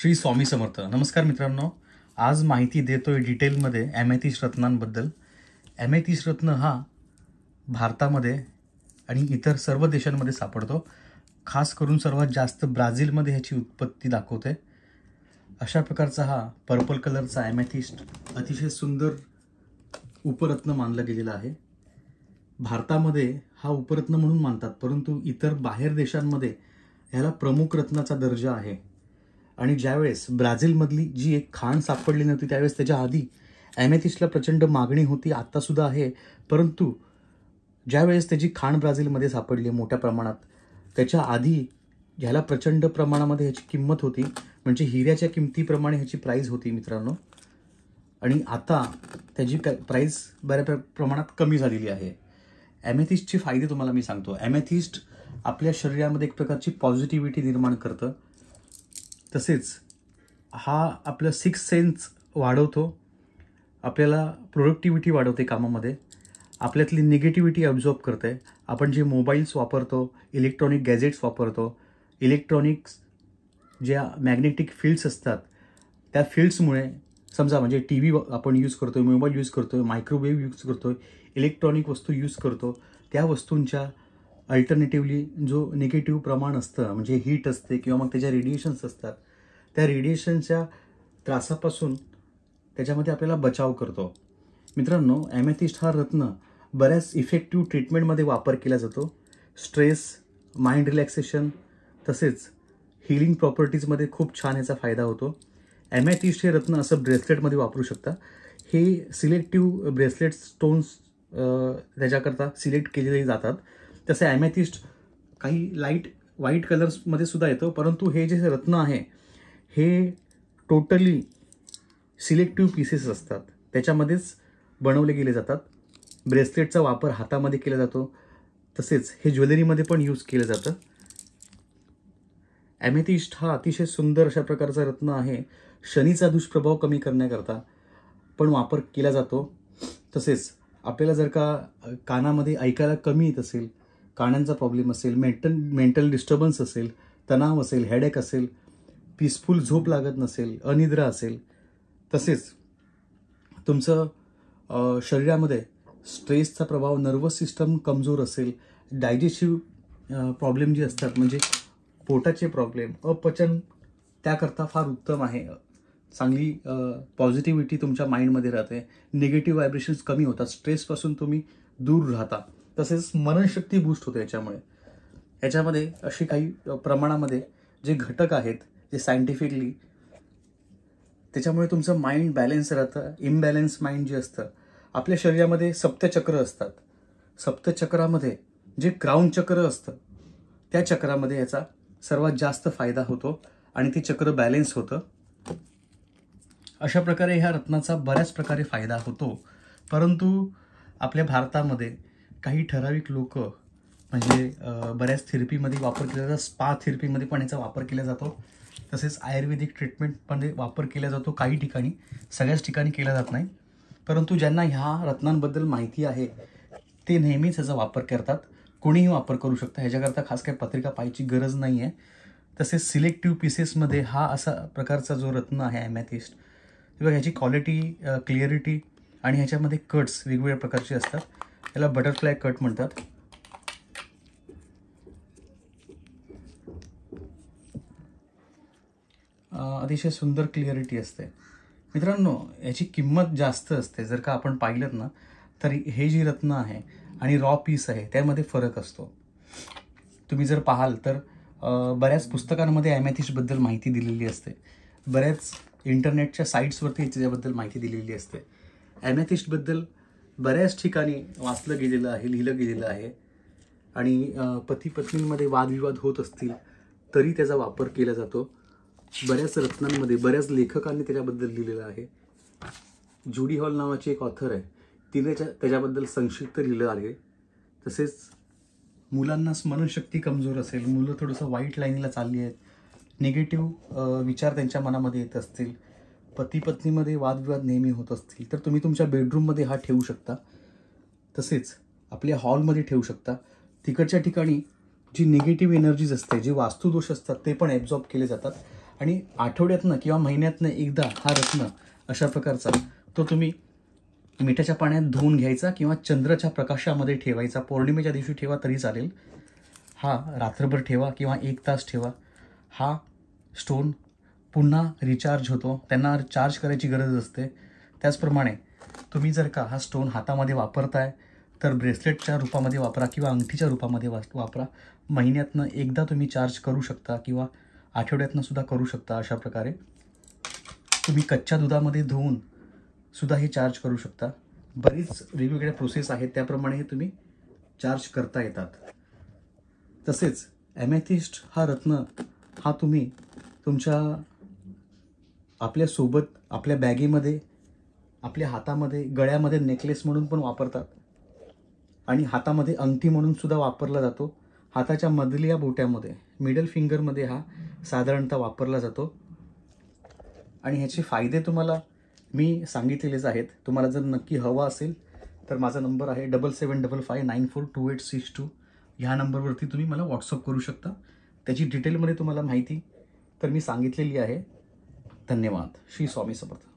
श्री स्वामी समर्थ नमस्कार मित्रांनो आज माहिती देतोय डिटेलमध्ये एम रत्नांबद्दल एम रत्न हा भारतामध्ये आणि इतर सर्व देशांमध्ये सापडतो खास करून सर्वात जास्त ब्राझीलमध्ये ह्याची उत्पत्ती दाखवते अशा प्रकारचा हा पर्पल कलरचा ॲमॅथिस्ट अतिशय सुंदर उपरत्न मानलं गेलेलं आहे भारतामध्ये हा उपरत्न म्हणून मानतात परंतु इतर बाहेर देशांमध्ये ह्याला प्रमुख रत्नाचा दर्जा आहे आणि ज्यावेळेस ब्राझीलमधली जी एक खाण सापडली नव्हती त्यावेळेस त्याच्या आधी ॲमेथिसला प्रचंड मागणी होती आत्तासुद्धा आहे परंतु ज्यावेळेस त्याची खाण ब्राझीलमध्ये सापडली मोठ्या प्रमाणात त्याच्या आधी ह्याला प्रचंड प्रमाणामध्ये ह्याची किंमत होती म्हणजे हिऱ्याच्या किमतीप्रमाणे ह्याची प्राईज होती मित्रांनो आणि आता त्याची क प्राईज बऱ्या प्र प्रमाणात कमी झालेली आहे ॲमेथिस्टचे फायदे तुम्हाला मी सांगतो ॲमेथिस्ट आपल्या शरीरामध्ये एक प्रकारची पॉझिटिव्हिटी निर्माण करतं तसेच हा आपलं सिक्स सेन्स वाढवतो आपल्याला प्रोडक्टिव्हिटी वाढवते कामामध्ये आपल्यातली निगेटिव्हिटी ऑब्झॉर्ब करते आपण जे मोबाईल्स वापरतो इलेक्ट्रॉनिक गॅजेट्स वापरतो इलेक्ट्रॉनिक्स ज्या मॅग्नेटिक फील्ड्स असतात त्या फील्ड्समुळे समजा म्हणजे टी व्ही आपण यूज करतो आहे मोबाईल यूज करतो आहे मायक्रोवेव्ह यूज करतो आहे इलेक्ट्रॉनिक वस्तू यूज करतो त्या वस्तूंच्या अल्टरनेटिव्हली जो निगेटिव्ह प्रमाण असतं म्हणजे हीट असते किंवा मग त्याच्या रेडिएशन्स असतात त्या रेडिएशनच्या त्रासापासून त्याच्यामध्ये आपल्याला बचाव करतो मित्रांनो ॲमेथिस्ट हा रत्न बऱ्याच इफेक्टिव्ह ट्रीटमेंटमध्ये वापर केला जातो स्ट्रेस माइंड रिलॅक्सेशन तसेच हिलिंग प्रॉपर्टीजमध्ये खूप छान याचा फायदा होतो ॲमॅथिस्ट हे रत्न असं ब्रेसलेटमध्ये वापरू शकता हे सिलेक्टिव्ह ब्रेसलेट स्टोन्स त्याच्याकरता सिलेक्ट केलेले जातात तसे ॲमेथिस्ट काही लाईट व्हाईट कलर्समध्ये सुद्धा येतो परंतु हे जे रत्न आहे हे टोटली सिलेक्टिव्ह पीसेस असतात त्याच्यामध्येच बनवले गेले जातात ब्रेसलेटचा वापर हातामध्ये केला जातो तसेच हे ज्वेलरीमध्ये पण यूज केलं जातं ॲमेथिस्ट हा अतिशय सुंदर अशा प्रकारचा रत्न आहे शनीचा दुष्प्रभाव कमी करण्याकरता पण वापर केला जातो तसेच आपल्याला जर का कानामध्ये ऐकायला कमी येत असेल काण्यांचा प्रॉब्लेम असेल मेंटल मेंटल डिस्टर्बन्स असेल तणाव असेल हेडेक असेल पीसफुल झोप लागत नसेल अनिद्रा असेल तसेच तुमचं शरीरामध्ये स्ट्रेसचा प्रभाव नर्वस सिस्टम कमजोर असेल डायजेशिव प्रॉब्लेम जे असतात म्हणजे पोटाचे प्रॉब्लेम अपचन त्याकरता फार उत्तम आहे चांगली पॉझिटिव्हिटी तुमच्या माइंडमध्ये राहते निगेटिव्ह व्हायब्रेशन्स कमी होतात स्ट्रेसपासून तुम्ही दूर राहता तसेच स्मरणशक्ती बूस्ट होते याच्यामुळे याच्यामध्ये अशी काही प्रमाणामध्ये जे घटक आहेत जे सायंटिफिकली त्याच्यामुळे तुमचं माइंड बॅलेन्स राहतं इम्बॅलेन्स माइंड जे असतं आपल्या शरीरामध्ये सप्तचक्र असतात सप्तचक्रामध्ये जे क्राऊन चक्र असतं त्या चक्रामध्ये याचा सर्वात जास्त फायदा होतो आणि ते चक्र बॅलेन्स होतं अशा प्रकारे ह्या रत्नाचा बऱ्याच प्रकारे फायदा होतो परंतु आपल्या भारतामध्ये काही ठराविक लोक म्हणजे बऱ्याच थेरपीमध्ये वापर केला जातो स्पा थेरपीमध्ये पण याचा वापर केला जातो तसेच आयुर्वेदिक ट्रीटमेंटमध्ये वापर केला जातो काही ठिकाणी सगळ्याच ठिकाणी केला जात नाही परंतु ज्यांना ह्या रत्नांबद्दल माहिती आहे ते नेहमीच याचा वापर करतात कोणीही वापर करू शकतं ह्याच्याकरता खास काही पत्रिका पाहायची गरज नाही आहे तसेच सिलेक्टिव्ह पीसेसमध्ये हा असा प्रकारचा जो रत्न आहे ॲमॅथिस्ट बघा ह्याची क्वालिटी क्लिअरिटी आणि ह्याच्यामध्ये कट्स वेगवेगळ्या प्रकारचे असतात याला बटरफ्लाय कट म्हणतात अतिशय सुंदर क्लिअरिटी असते मित्रांनो याची किंमत जास्त असते जर का आपण पाहिलं ना तर हे जी रत्न आहे आणि रॉ पीस आहे त्यामध्ये फरक असतो तुम्ही जर पाहाल तर बऱ्याच पुस्तकांमध्ये ॲमॅथिशबद्दल माहिती दिलेली असते बऱ्याच इंटरनेटच्या साईट्सवरती याच्याबद्दल माहिती दिलेली असते ॲमॅथिस्टबद्दल बऱ्याच ठिकाणी वाचलं गेलेलं आहे लिहिलं गेलेलं आहे आणि पती पत्नींमध्ये वादविवाद होत असतील तरी त्याचा वापर केला जातो बऱ्याच रत्नांमध्ये बऱ्याच लेखकांनी त्याच्याबद्दल लिहिलेलं आहे जुडी हॉल नावाची एक ऑथर आहे तिने त्याच्याबद्दल संक्षिप्त लिहिलं आहे तसेच मुलांना स्मरणशक्ती कमजोर असेल मुलं थोडंसं वाईट लाईनला चालली आहेत निगेटिव्ह विचार त्यांच्या मनामध्ये येत असतील पती पत्नीमध्ये वादविवाद नेहमी होत असतील तर तुम्ही तुमच्या बेडरूममध्ये हा ठेवू शकता तसेच आपल्या हॉलमध्ये ठेवू शकता तिकडच्या ठिकाणी जी निगेटिव्ह एनर्जीज असते जे वास्तुदोष असतात ते पण ॲब्झॉर्ब केले जातात आणि आठवड्यातनं किंवा महिन्यातनं एकदा हा रत्न अशा प्रकारचा तो तुम्ही मिठाच्या पाण्यात धुवून घ्यायचा किंवा चंद्राच्या प्रकाशामध्ये ठेवायचा पौर्णिमेच्या दिवशी ठेवा तरी चालेल हा रात्रभर ठेवा किंवा एक तास ठेवा हा स्टोन पुन्हा रिचार्ज होतो त्यांना चार्ज करायची गरज असते त्याचप्रमाणे तुम्ही जर का हा स्टोन हातामध्ये वापरताय तर ब्रेसलेटच्या रूपामध्ये वापरा किंवा अंगठीच्या रूपामध्ये वा वापरा महिन्यातनं एकदा तुम्ही चार्ज करू शकता किंवा आठवड्यातनं सुद्धा करू शकता अशा प्रकारे तुम्ही कच्च्या दुधामध्ये धुवून सुद्धा हे चार्ज करू शकता बरीच वेगवेगळ्या प्रोसेस आहेत त्याप्रमाणे हे तुम्ही चार्ज करता येतात तसेच ॲमॅथिस्ट हा रत्न हा तुम्ही तुमच्या आपल्यासोबत आपल्या बॅगेमध्ये आपल्या हातामध्ये गळ्यामध्ये नेकलेस म्हणून पण वापरतात आणि हातामध्ये अंगठी म्हणूनसुद्धा वापरला जातो हाताच्या मधल्या बोट्यामध्ये मिडल फिंगरमध्ये हा साधारणतः वापरला जातो आणि ह्याचे फायदे तुम्हाला मी सांगितलेलेच आहेत तुम्हाला जर नक्की हवा असेल तर माझा नंबर आहे double seven double five nine four two eight six two ह्या नंबरवरती तुम्ही मला व्हॉट्सअप करू शकता त्याची डिटेलमध्ये तुम्हाला माहिती तर मी सांगितलेली आहे धन्यवाद श्री स्वामी समर्थ